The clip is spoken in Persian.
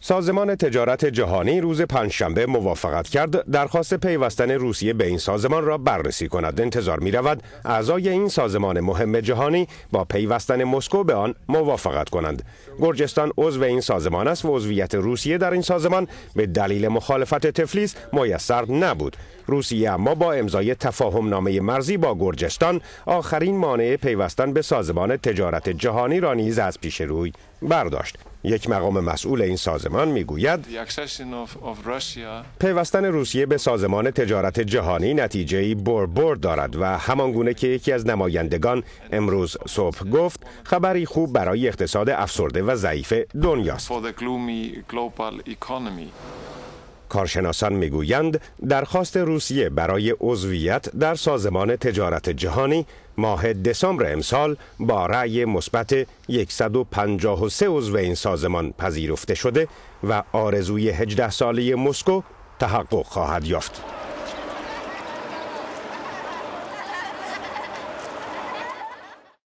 سازمان تجارت جهانی روز پنجشنبه موافقت کرد درخواست پیوستن روسیه به این سازمان را بررسی کند انتظار می رود اعضای این سازمان مهم جهانی با پیوستن مسکو به آن موافقت کنند گرجستان عضو این سازمان است و عضویت روسیه در این سازمان به دلیل مخالفت تفلیس میسر نبود روسیه اما با امضای تفاهم نامه مرزی با گرجستان آخرین مانع پیوستن به سازمان تجارت جهانی را نیز از پیش روی برداشت یک مقام مسئول این سازمان میگوید پیوستن روسیه به سازمان تجارت جهانی نتیجه بربر دارد و همانگونه که یکی از نمایندگان امروز صبح گفت خبری خوب برای اقتصاد افسرده و ضعیف دنیاست کارشناسان میگویند درخواست روسیه برای عضویت در سازمان تجارت جهانی ماه دسامبر امسال با رأی مثبت 153 عضو این سازمان پذیرفته شده و آرزوی 18 ساله مسکو تحقق خواهد یافت.